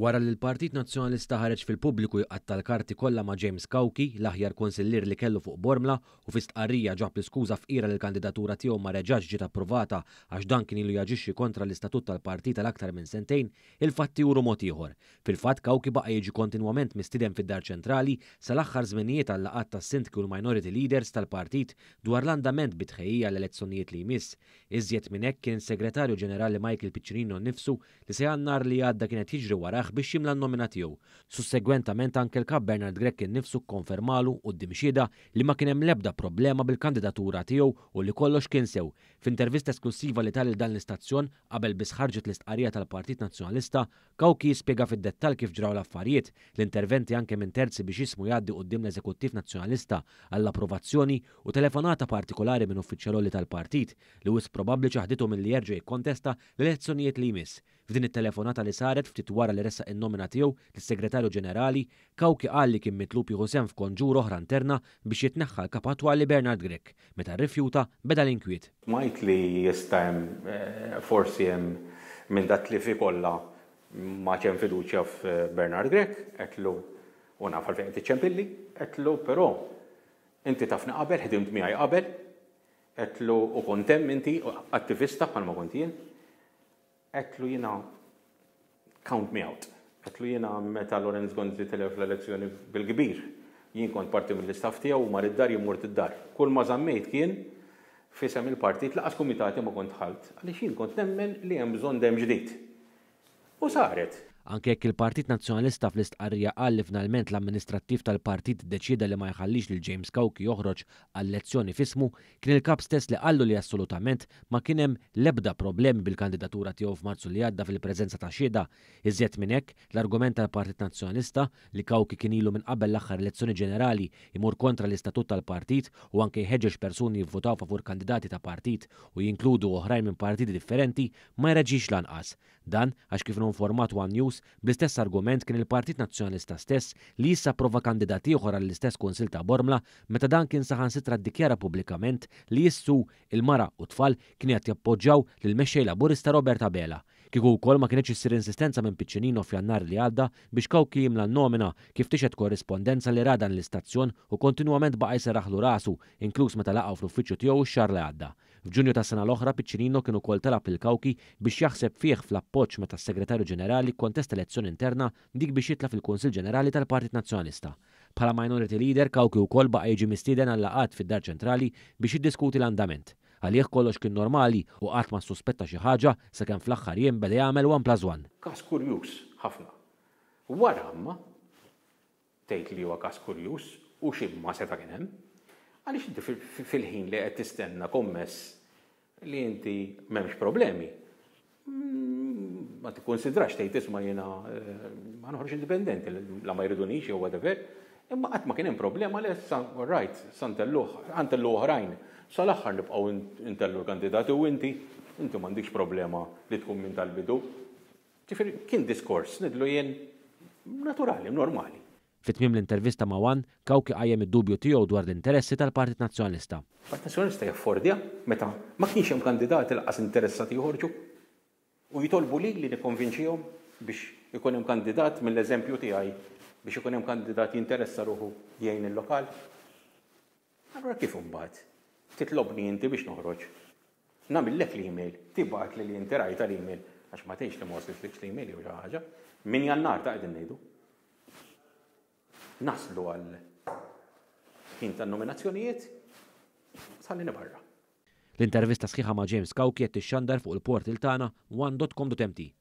Wara li l-Partit Nazzjonalista ħareġ fil-pubbliku jqatta l-karti kollha ma' James Kawki, l-aħjar konsillir li kellu fuq Bormla, u fi stqarrija ġab l-iskuża fqira l-kandidatura tiegħu ma reġax ġiet approvata għax dan kien ilu jaġixxi kontra l-istatut tal-partit tal-aktar minn sentejn, il-fatti juru mod ieħor. Fil-fatt Kawki baqa' jiġi kontinwament mistieden fid-dar ċentrali sal-aħħar żminijiet għal laqat tas-sindki u l-minority leaders tal-partit dwar l-andament bitħejja l-elezzjonijiet li jmiss. Iżjed minn hekk kien segretarju ġenerali Michael Piccinino nnifsu li se nar li għadda kienet jiġri waraħ biex jimla n-nomina tiegħu. Sussegwentament anke l-kap Bernard Grek innifsu konfermalu u d-dimxida li ma kien hemm lebda problema bil-kandidatura tiegħu u li kollox kien sew. F'intervista esklusiva li tal dan l-istazzjon qabel biss ħarġet l istqarija tal-Partit Nazzjonalista, Kawki jispjega fid-dettal kif ġraw l-affarijiet, l-interventi anke minn terzi biex jismu jgħaddi qudiem l-Eżekuttiv Nazzjonalista għall-approvazzjoni u telefonata partikolari minn uffiċjaloli tal-partit li wis probabbli ċaħditu minn li jerġa' jikkontesta l-elezzjonijiet li jmiss. F'din it-telefonata li saret ftit wara li res ressa in-nomina tiegħu lis-Segretarju Ġenerali Kawki qal kien mitlub jieħu sem f'konġur oħra interna biex jitneħħa l-kap Bernard Grek meta rrifjuta beda l-inkwiet. Majt li jistajm eh, forsi hemm minn dat li fi kollha ma ċem fiduċja f'Bernard Grek, etlu u nafar fejn ċempilli, etlu però inti tafna qabel, ħedimt miegħi qabel, etlu u kontem inti attivista bħal ma kontijen, etlu jina count me out. Għatlu jena meta Lorenz Gonzi telef l-elezzjoni bil-kbir. Jien kont parti mill-istaff tiegħu mar id-dar jimmur id-dar. Kull ma zammejt kien fisem il-partit laqas kumitati ma kont ħalt. Għaliex jien kont nemmen li hemm bżonn dem ġdid. U saret, Anke jekk il-Partit Nazzjonalista fl-istqarrija qal li finalment l-amministrattiv tal-partit deċida li ma jħallix lil James Kawki joħroġ għall-lezzjoni fismu, kien il-kap stess li qallu li assolutament ma kien hemm lebda problemi bil-kandidatura tiegħu f'Marzu li għadda fil-preżenza ta' xieda. Iżjed minn hekk, l-argument tal-Partit Nazzjonalista li Kawki kien ilu minn qabel l-aħħar elezzjoni ġenerali imur kontra l-istatut tal-partit u anke jħeġġeġ persuni jivvutaw favur kandidati ta' partit u jinkludu oħrajn minn partiti differenti ma jreġix lanqas. Dan għax kif format One News bl-istess argument kien il-Partit Nazzjonalista stess li jissa prova kandidati uħra l-istess konsil ta' Bormla meta dan kien saħan sitra ddikjara pubblikament li jissu il-mara u tfal kien qed jappoġġaw lill-mexxej laburista Roberta Bela. Kiku kol ma kienieċ issir insistenza minn Piccinino f'jannar li għadda biex kawki jimla nomina kif tixet korrespondenza li radan l-istazzjon u kontinuament baqa jiseraħlu rasu, inkluż meta laqgħu fl-uffiċċju tiegħu x-xar li għadda. F'Ġunju ta' sena l-oħra Piccinino kienu kol talab il-Kawki biex jaħseb fih fl-appoġġ meta s-Segretarju Ġenerali kontest elezzjoni interna dik biex jitla fil konsil Ġenerali tal-Partit Nazzjonalista. Pala minority leader Kawki wkoll baqa' jiġi mistieden għall-laqat fid-Dar Ċentrali biex jiddiskuti l-andament. Għalieħ kollox kien normali u qatt ma suspetta xi ħaġa sakemm fl-aħħar jien beda jagħmel 1 plus 1. Każ kurjuż ħafna. Wara amma tgħid li huwa każ kurjuż u x'imma seta' kien hemm Għaliex inti fil-ħin li qed tistenna kommess li inti m'hemmx problemi. Mm, ma tikkonsidrax tgħid isma' jiena eh, ma noħroġ indipendenti la ma jridunix jew whatever. Imma qatt ma kien hemm problema li għed right, santelluh, antellu oħrajn. axħar l-aħħar nibqgħu intellu l-kandidati u inti inti m'għandix problema li tkun minn tal-bidu. kien diskors nidlu jien naturali, normali. Fitmim l-intervista ma' Wan, Kawki qajjem id-dubju tiegħu dwar l-interessi tal-Partit Nazzjonalista. Partit Nazzjonalista jaffordja meta ma kienx hemm kandidati qas interessati joħorġu u jitolbu li li nikkonvinċihom biex ikun hemm kandidat mill-eżempju tiegħi biex ikun hemm kandidat jinteressa ruħu jgħin il-lokal. Allura kif imbagħad? Titlobni inti biex noħroġ. Namillek l-email, tibgħat li l rajta l-email, għax ma tgħidx li ma waslitlikx l-email jew xi ħaġa. Min jannar ta' qegħdin ngħidu naslu għal ħin tan-nominazzjonijiet sal barra. L-intervista sħiħa ma' James Kawki t-xandar fuq il il tagħna 1.com.mt.